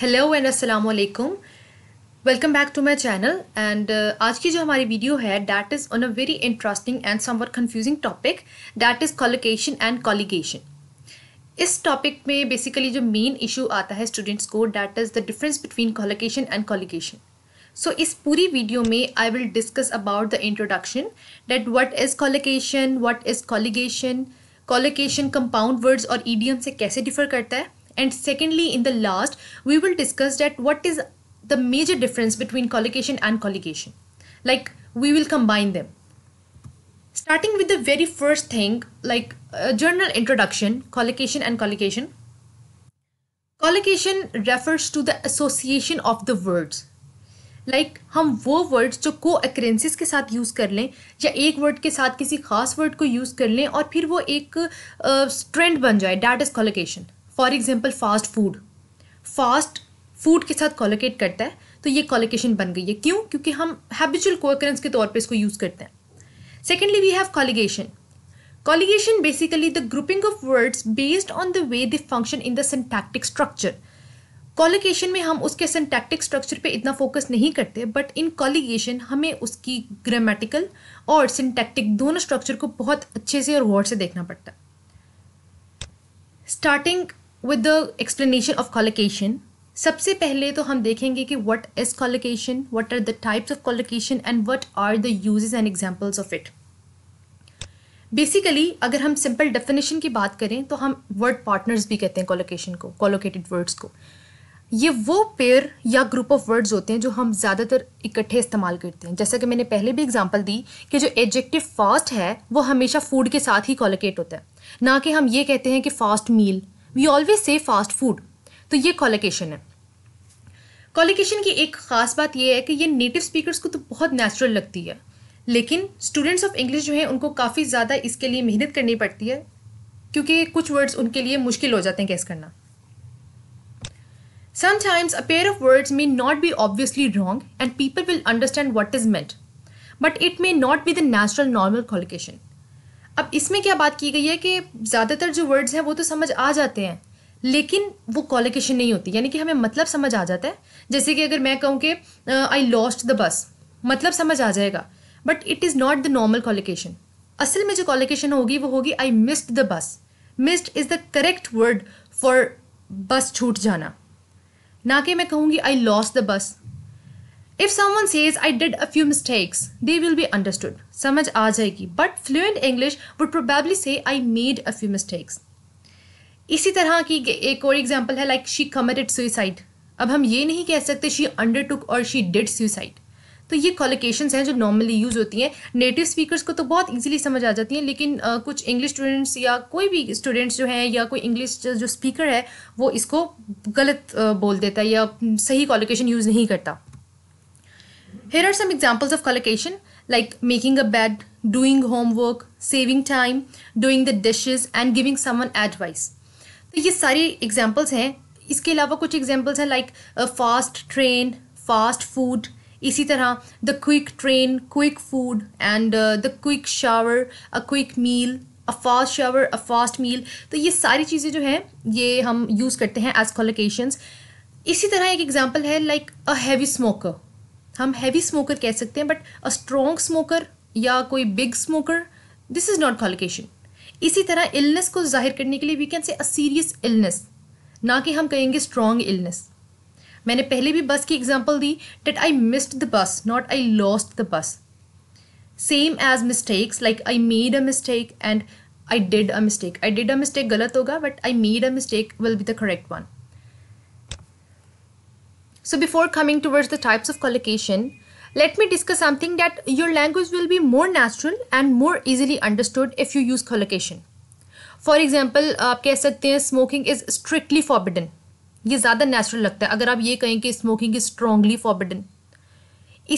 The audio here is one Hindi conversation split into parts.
हेलो एंड अस्सलाम वालेकुम welcome back to my channel and आज की जो हमारी वीडियो है that is on a very interesting and somewhat confusing topic that is collocation and colligation इस टॉपिक में बेसिकली जो मेन इशू आता है स्टूडेंट्स को that is the difference between collocation and colligation so इस पूरी वीडियो में I will discuss about the introduction that what is collocation what is colligation collocation compound words और ईडीएम से कैसे डिफर करता है and secondly in the last we will discuss that what is the major difference between collocation and collocation like we will combine them starting with the very first thing like a general introduction collocation and collocation collocation refers to the association of the words like, हम wo words jo co-occurrences ke साथ use कर लें या एक वर्ड के साथ किसी खास वर्ड use यूज़ कर लें और फिर वो एक ट्रेंड uh, बन for example fast food fast food के साथ कॉलोकेट करता है तो ये कॉलोकेशन बन गई है क्यों क्योंकि हम हैबिचुअल कोकरेंस के तौर पे इसको यूज़ करते हैं secondly we have colligation colligation basically the grouping of words based on the way the function in the syntactic structure colligation में हम उसके सिंटैक्टिक स्ट्रक्चर पे इतना फोकस नहीं करते बट इन कॉलिगेशन हमें उसकी ग्रामेटिकल और सिंटैक्टिक दोनों स्ट्रक्चर को बहुत अच्छे से और वर्ड से देखना पड़ता है starting with the explanation of collocation सबसे पहले तो हम देखेंगे कि what is collocation what are the types of collocation and what are the uses and examples of it basically अगर हम सिंपल डेफिनेशन की बात करें तो हम वर्ड पार्टनर्स भी कहते हैं कॉलोकेशन को कॉलोकेटेड वर्ड्स को ये वो पेयर या ग्रुप ऑफ वर्ड्स होते हैं जो हम ज़्यादातर इकट्ठे इस्तेमाल करते हैं जैसा कि मैंने पहले भी एग्जांपल दी कि जो एडजेक्टिव फास्ट है वो हमेशा फूड के साथ ही कॉलोकेट होता है ना कि हम ये कहते हैं कि fast meal we always say fast food तो ये कॉलोकेशन है कॉलोकेशन की एक ख़ास बात यह है कि ये नेटिव स्पीकर्स को तो बहुत नेचुरल लगती है लेकिन स्टूडेंट्स ऑफ इंग्लिश जो हैं उनको काफ़ी ज़्यादा इसके लिए मेहनत करनी पड़ती है क्योंकि कुछ वर्ड्स उनके लिए मुश्किल हो जाते हैं कैस करना sometimes a pair of words may not be obviously wrong and people will understand what is meant, but it may not be the natural normal collocation. अब इसमें क्या बात की गई है कि ज़्यादातर जो वर्ड्स हैं वो तो समझ आ जाते हैं लेकिन वो कॉलिकेशन नहीं होती यानी कि हमें मतलब समझ आ जाता है जैसे कि अगर मैं कहूँ कि आई लॉस्ट द बस मतलब समझ आ जाएगा but it is not the normal collocation असल में जो कॉलिकेशन होगी वो होगी I missed the bus missed is the correct word for bus छूट जाना ना कि मैं कहूँगी I lost the bus if someone says I did a few mistakes they will be understood समझ आ जाएगी but fluent English would probably say I made a few mistakes इसी तरह की एक और एग्जाम्पल है लाइक शी कमिटेड सुइसाइड अब हम ये नहीं कह सकते शी अंडर टुक और शी डिड सुइसाइड तो ये कॉलिकेशंस हैं जो नॉर्मली यूज़ होती हैं नेटिव स्पीकर्स को तो बहुत ईजिली समझ आ जाती हैं लेकिन आ, कुछ इंग्लिश स्टूडेंट्स या कोई भी स्टूडेंट्स जो हैं या कोई इंग्लिश जो स्पीकर है वो इसको गलत आ, बोल देता है या सही कॉलिकेशन यूज़ नहीं करता Here are some examples of collocation like making a bed, doing homework, saving time, doing the dishes and giving someone advice. तो ये सारी examples हैं इसके अलावा कुछ examples हैं like a fast train, fast food, इसी तरह the quick train, quick food and uh, the quick shower, a quick meal, a fast shower a fast meal तो ये सारी चीज़ें जो हैं ये हम use करते हैं as collocations इसी तरह एक एग्जांपल है लाइक अ हैवी स्मोकर हम हैवी स्मोकर कह सकते हैं बट अ स्ट्रोंग स्मोकर या कोई big smoker this is not collocation इसी तरह इलनेस को जाहिर करने के लिए वी कैन से अ सीरियस इलनेस ना कि हम कहेंगे स्ट्रॉन्ग इलनेस मैंने पहले भी बस की एग्जाम्पल दी that I missed the bus not I lost the bus same as mistakes like I made a mistake and I did a mistake I did a mistake गलत होगा but I made a mistake will be the correct one So before coming towards the types of collocation, let me discuss something that your language will be more natural and more easily understood if you use collocation. For example, आप कह सकते हैं smoking is strictly forbidden. ये ज़्यादा natural लगता है अगर आप ये कहें कि smoking is strongly forbidden.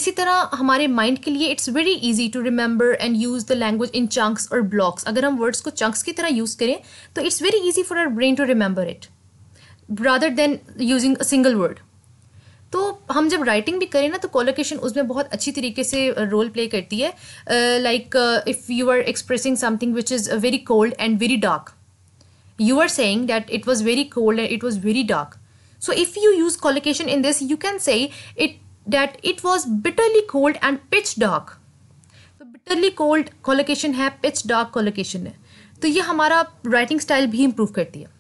इसी तरह हमारे mind के लिए it's very easy to remember and use the language in chunks or blocks. अगर हम words को chunks की तरह use करें तो it's very easy for our brain to remember it rather than using a single word. तो हम जब राइटिंग भी करें ना तो कोलोकेशन उसमें बहुत अच्छी तरीके से रोल प्ले करती है like if you are expressing something which is very cold and very dark you are saying that it was very cold and it was very dark so if you use collocation in this you can say it that it was bitterly cold and pitch dark तो बिटरली कोल्ड कोलोकेशन है पिच डार्क कोलोकेशन है तो ये हमारा राइटिंग स्टाइल भी इम्प्रूव करती है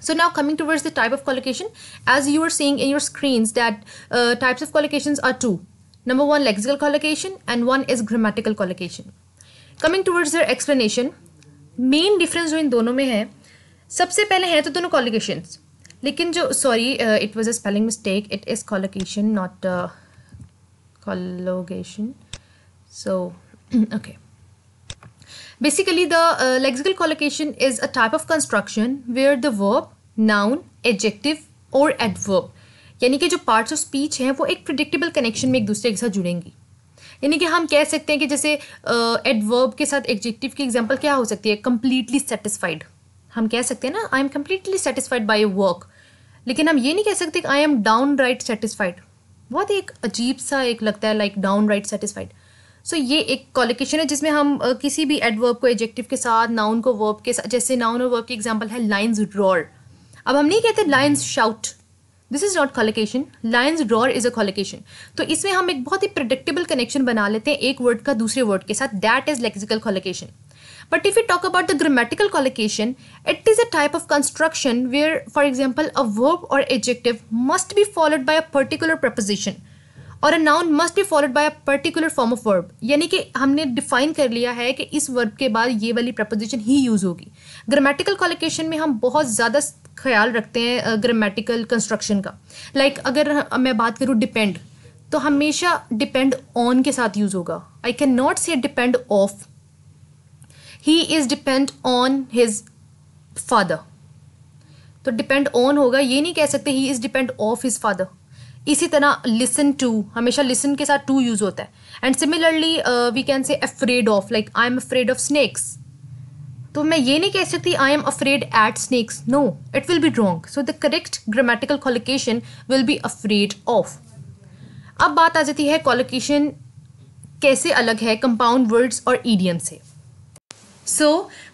So now coming towards the type of collocation, as you are seeing in your screens that uh, types of collocations are two. Number one lexical collocation and one is grammatical collocation. Coming towards their explanation, main difference between dono दोनों में है सबसे hai तो dono collocations. लेकिन sorry, sorry it was a spelling mistake it is collocation not collocation. So, okay. Basically, the uh, lexical collocation is a type of construction where the verb, noun, adjective और एडवर्ब यानी कि जो पार्ट्स ऑफ स्पीच हैं वो एक प्रिडिक्टेबल कनेक्शन में एक दूसरे के साथ जुड़ेंगी यानी कि हम कह सकते हैं कि जैसे एडवर्ब uh, के साथ एडजेक्टिव की एग्जांपल क्या हो सकती है कम्प्लीटली सेटिस्फाइड हम कह सकते हैं ना I am completely satisfied by work लेकिन हम ये नहीं कह सकते I am downright satisfied बहुत एक अजीब सा एक लगता है like downright satisfied so so, ये एक कॉलिकेशन है जिसमें हम किसी भी एडवर्ब को एडजेक्टिव के साथ नाउन को वर्ब के साथ जैसे नाउन और वर्ब की एग्जाम्पल है लाइन्स ड्रॉर अब हम नहीं कहते lions shout this is not collocation lions roar is a collocation तो इसमें हम एक बहुत ही प्रडिक्टेबल कनेक्शन बना लेते हैं एक वर्ड का दूसरे वर्ड के साथ that is lexical collocation but if you talk about the grammatical collocation it is a type of construction where for example a verb और adjective must be followed by a particular preposition और a noun must be followed by a particular form of verb यानी कि हमने डिफाइन कर लिया है कि इस वर्ब के बाद ये वाली प्रपोजिशन ही यूज़ होगी ग्रामेटिकल कॉलिकेशन में हम बहुत ज़्यादा ख्याल रखते हैं ग्रामेटिकल कंस्ट्रक्शन का लाइक like, अगर मैं बात करूँ डिपेंड तो हमेशा डिपेंड ऑन के साथ यूज़ होगा I can not say depend of he is depend on his father तो डिपेंड ऑन होगा ये नहीं कह सकते he is depend of his father इसी तरह लिसन टू हमेशा लिसन के साथ टू यूज़ होता है and similarly we can say afraid of like I am afraid of snakes तो मैं ये नहीं कह सकती I am afraid at snakes no it will be wrong so the correct grammatical collocation will be afraid of अब बात आ जाती है कॉलिकेशन कैसे अलग है कंपाउंड वर्ड्स और ईडियम से so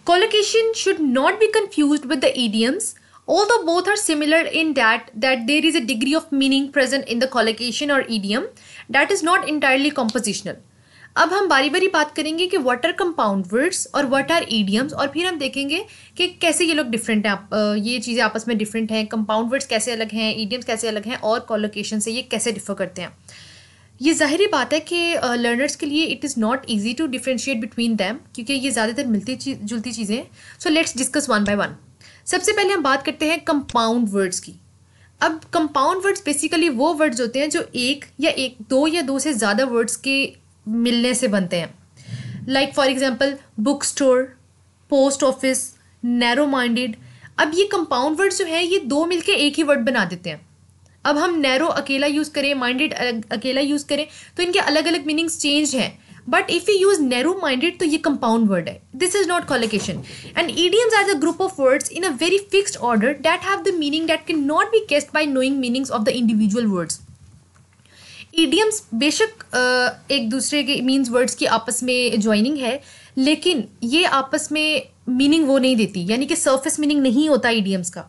collocation should not be confuse with the idioms Although both are similar in that that there is a degree of meaning present in the collocation or idiom that is not entirely compositional. अब हम बारी बारी बात करेंगे कि वट आर कंपाउंड वर्ड्स और वट आर ईडियम्स और फिर हम देखेंगे कि कैसे ये लोग डिफरेंट हैं आप ये चीज़ें आपस में डिफरेंट हैं कंपाउंड वर्ड्स कैसे अलग हैं ईडियम्स कैसे अलग हैं और कॉलोकेशन से ये कैसे डिफर करते हैं ये ज़ाहरी बात है कि लर्नर्स के लिए it is not easy to differentiate between them क्योंकि ये ज़्यादातर मिलती जुलती चीज़ें so let's discuss one by one सबसे पहले हम बात करते हैं कंपाउंड वर्ड्स की अब कंपाउंड वर्ड्स बेसिकली वो वर्ड्स होते हैं जो एक या एक दो या दो से ज़्यादा वर्ड्स के मिलने से बनते हैं like for example book store post office narrow minded अब ये कंपाउंड वर्ड्स जो हैं ये दो मिलके एक ही वर्ड बना देते हैं अब हम नैरो अकेला यूज़ करें माइंडेड अकेला यूज़ करें तो इनके अलग अलग मीनिंग्स चेंज हैं but if you use narrow minded तो ये कंपाउंड वर्ड है this is not collocation and idioms are the group of words in a very fixed order that have the meaning that can not be guessed by knowing meanings of the individual words idioms बेशक एक दूसरे के मीन्स वर्ड्स की आपस में ज्वाइनिंग है लेकिन ये आपस में मीनिंग वो नहीं देती यानी कि सर्फेस मीनिंग नहीं होता ईडियम्स का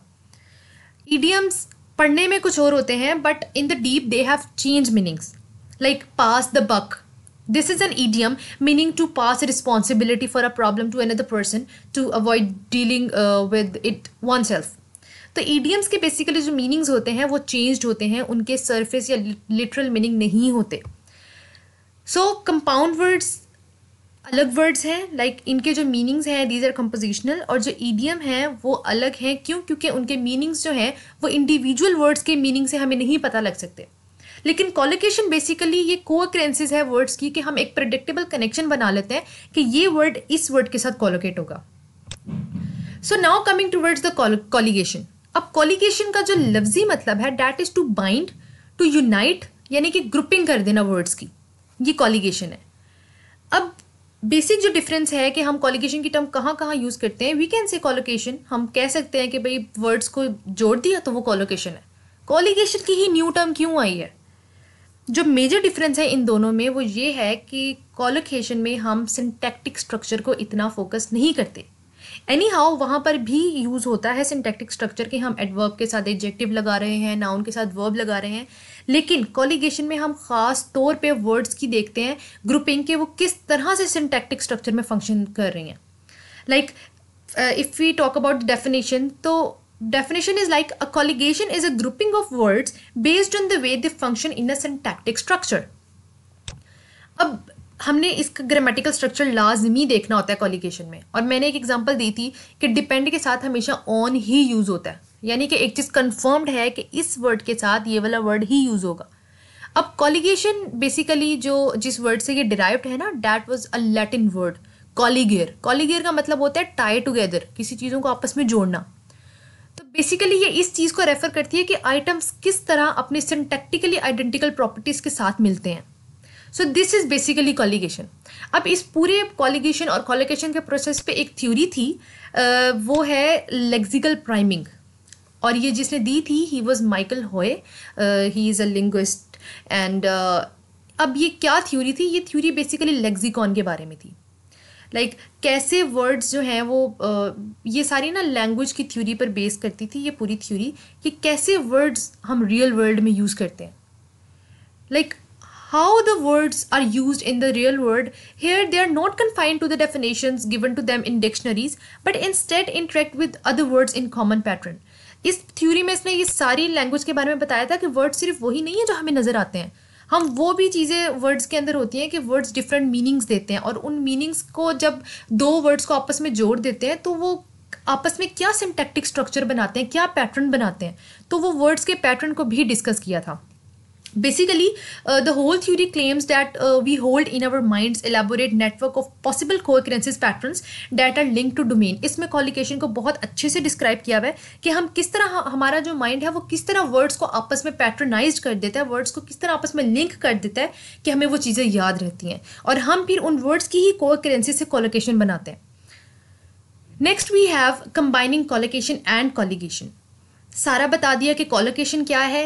ईडियम्स पढ़ने में कुछ और होते हैं but in the deep they have change meanings like pass the buck This is an idiom meaning to pass responsibility for a problem to another person to avoid dealing uh, with it oneself. तो ईडियम्स के बेसिकली जो मीनिंग्स होते हैं वो चेंज्ड होते हैं उनके सरफेस या लिटरल मीनिंग नहीं होते सो कंपाउंड वर्ड्स अलग वर्ड्स हैं लाइक इनके जो मीनिंग्स हैं दीज आर कंपोजिशनल और जो ईडियम हैं वो अलग हैं क्यों क्योंकि उनके मीनिंग्स जो हैं वो इंडिविजुअल वर्ड्स के मीनिंग से हमें नहीं पता लग सकते लेकिन कॉलोकेशन बेसिकली ये कोक्रेंसेज है वर्ड्स की कि हम एक प्रडिक्टेबल कनेक्शन बना लेते हैं कि ये वर्ड इस वर्ड के साथ कॉलोकेट होगा so now coming towards the colligation अब कॉलिगेशन का जो लफ्जी मतलब है that is to bind to unite यानी कि ग्रुपिंग कर देना वर्ड्स की ये कॉलिगेशन है अब बेसिक जो डिफरेंस है कि हम कॉलिगेशन की टर्म कहाँ कहाँ यूज़ करते हैं वी कैन से कॉलोकेशन हम कह सकते हैं कि भाई वर्ड्स को जोड़ दिया तो वो कॉलोकेशन है कॉलिगेशन की ही न्यू टर्म क्यों आई है जो मेजर डिफरेंस है इन दोनों में वो ये है कि कॉलोकेशन में हम सिंटेक्टिक स्ट्रक्चर को इतना फोकस नहीं करते एनी हाउ वहाँ पर भी यूज़ होता है सिंटेक्टिक स्ट्रक्चर के हम एडवर्ब के साथ एडजेक्टिव लगा रहे हैं नाउन के साथ वर्ब लगा रहे हैं लेकिन कॉलिगेशन में हम ख़ास तौर पे वर्ड्स की देखते हैं ग्रुपिंग के वो किस तरह से सिंटैक्टिक स्ट्रक्चर में फंक्शन कर रही हैं like if we talk about definition तो Definition is like a colligation is a grouping of words based on the way they function in a syntactic structure. अब हमने इसका ग्रामेटिकल स्ट्रक्चर लाजमी देखना होता है कॉलिगेशन में और मैंने एक एग्जांपल दी थी कि डिपेंड के साथ हमेशा ऑन ही यूज़ होता है यानी कि एक चीज़ कन्फर्म्ड है कि इस वर्ड के साथ ये वाला वर्ड ही यूज़ होगा अब कॉलिगेशन बेसिकली जो जिस वर्ड से ये डिराइव्ड है ना that was a Latin word colligare colligare का मतलब होता है टाई टुगेदर किसी चीज़ों को आपस में जोड़ना बेसिकली ये इस चीज़ को रेफर करती है कि आइटम्स किस तरह अपने सिंटेक्टिकली आइडेंटिकल प्रॉपर्टीज़ के साथ मिलते हैं so this is basically colligation अब इस पूरे कॉलिगेशन और कॉलिगेशन के प्रोसेस पे एक थ्योरी थी वो है लेग्जिकल प्राइमिंग और ये जिसने दी थी ही was Michael Hoey he is a linguist and अब ये क्या थ्योरी थी ये थ्योरी बेसिकली लेग्जिकॉन के बारे में थी लाइक कैसे वर्ड्स जो हैं वो ये सारी ना लैंग्वेज की थ्योरी पर बेस करती थी ये पूरी थ्योरी कि कैसे वर्ड्स हम रियल वर्ल्ड में यूज़ करते हैं like how the words are use in the real world here they are not confined to the definition given to them in dictionaries but instead interact with other words in common pattern इस थ्योरी में इसने ये सारी लैंग्वेज के बारे में बताया था कि वर्ड सिर्फ वही नहीं है जो हमें नज़र आते हैं हम वो भी चीज़ें वर्ड्स के अंदर होती हैं कि वर्ड्स डिफरेंट मीनिंग्स देते हैं और उन मीनिंग्स को जब दो वर्ड्स को आपस में जोड़ देते हैं तो वो आपस में क्या सिंटेक्टिक स्ट्रक्चर बनाते हैं क्या पैटर्न बनाते हैं तो वो वर्ड्स के पैटर्न को भी डिस्कस किया था basically uh, the whole theory claims that uh, we hold in our minds elaborate network of possible coincidences patterns that are linked to domain इसमें कॉलिकेशन को बहुत अच्छे से डिस्क्राइब किया हुआ है कि हम किस तरह हमारा जो माइंड है वो किस तरह वर्ड्स को आपस में पैटर्नाइज कर देता है वर्ड्स को किस तरह आपस में लिंक कर देता है कि हमें वो चीज़ें याद रहती हैं और हम फिर उन वर्ड्स की ही कोकरेंसी से कॉलिकेशन बनाते हैं next we have combining collocation and colligation सारा बता दिया कि कॉलोकेशन क्या है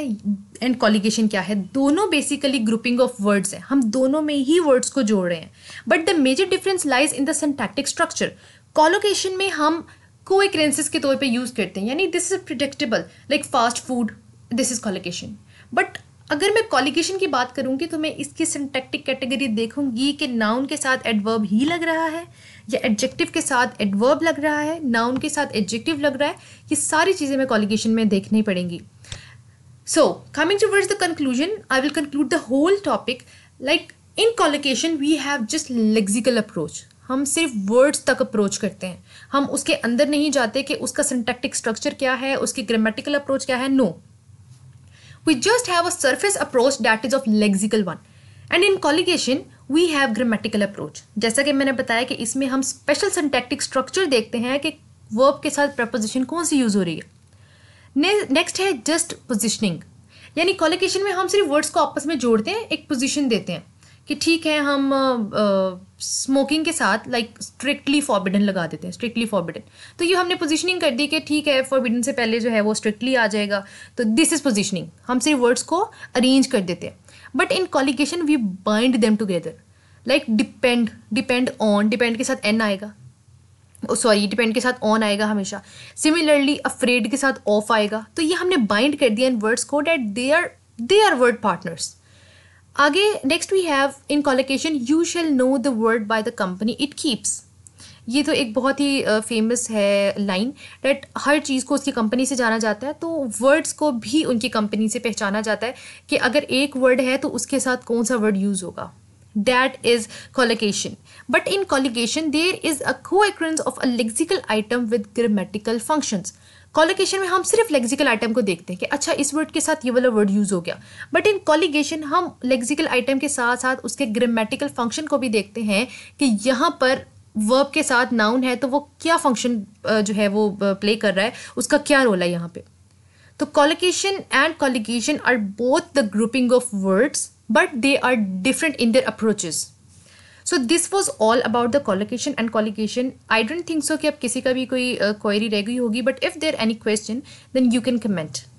एंड कॉलिकेशन क्या है दोनों बेसिकली ग्रुपिंग ऑफ वर्ड्स है हम दोनों में ही वर्ड्स को जोड़ रहे हैं but the major difference lies in the syntactic structure collocation में हम कोएक्रेंसेस के तौर पे यूज़ करते हैं यानी this is predictable like fast food this is collocation but अगर मैं कॉलिगेशन की बात करूँगी तो मैं इसकी सिंटेक्टिक कैटेगरी देखूंगी कि नाउन के साथ एडवर्ब ही लग रहा है या एडजेक्टिव के साथ एडवर्ब लग रहा है नाउन के साथ एडजेक्टिव लग रहा है ये सारी चीज़ें मैं कॉलिगेशन में देखनी पड़ेंगी so coming to words the conclusion I will conclude the whole topic like in collocation we have just lexical approach हम सिर्फ वर्ड्स तक अप्रोच करते हैं हम उसके अंदर नहीं जाते कि उसका सिंटेक्टिक स्ट्रक्चर क्या है उसकी ग्रामेटिकल अप्रोच क्या है no no. we just have a surface approach that is of lexical one and in colligation we have grammatical approach जैसा कि मैंने बताया कि इसमें हम स्पेशल सिंटैक्टिक स्ट्रक्चर देखते हैं कि वर्ब के साथ प्रपोजिशन कौन सी यूज़ हो रही है नेक्स्ट है जस्ट पोजिशनिंग यानी कॉलिगेशन में हम सिर्फ वर्ड्स को आपस में जोड़ते हैं एक पोजिशन देते हैं कि ठीक है हम स्मोकिंग uh, uh, के साथ लाइक स्ट्रिक्टली फॉरबिडन लगा देते हैं स्ट्रिक्टली फॉरबिडन तो ये हमने पोजिशनिंग कर दी कि ठीक है फॉरबिडन से पहले जो है वो स्ट्रिक्टली आ जाएगा तो दिस इज़ पोजिशनिंग हम सिर्फ वर्ड्स को अरेंज कर देते हैं but in colligation we bind them together like depend depend on depend के साथ एन आएगा सॉरी oh, डिपेंड के साथ ऑन आएगा हमेशा सिमिलरली अफ्रेड के साथ ऑफ आएगा तो ये हमने बाइंड कर दिया इन वर्ड्स को that they are they are word partners आगे next we have in collocation you shall know the word by the company it keeps ये तो एक बहुत ही फेमस है लाइन डेट हर चीज़ को उसकी कंपनी से जाना जाता है तो वर्ड्स को भी उनकी कंपनी से पहचाना जाता है कि अगर एक वर्ड है तो उसके साथ कौन सा वर्ड यूज़ होगा that is collocation but in collocation there is a co-occurrence of a lexical item with grammatical functions colligation में हम सिर्फ लेक्सिकल आइटम को देखते हैं कि अच्छा इस वर्ड के साथ ये वाला वर्ड यूज़ हो गया बट इन कॉलिगेशन हम लेक्सिकल आइटम के साथ साथ उसके ग्रामेटिकल फंक्शन को भी देखते हैं कि यहाँ पर वर्ब के साथ नाउन है तो वो क्या फंक्शन जो है वो प्ले कर रहा है उसका क्या रोल है यहाँ पे तो collocation and colligation are both the grouping of words but they are different in their approaches so this was all about the collocation and collocation I don't think so कि अब किसी का भी कोई क्वेरी uh, रह गई होगी but if there any question then you can comment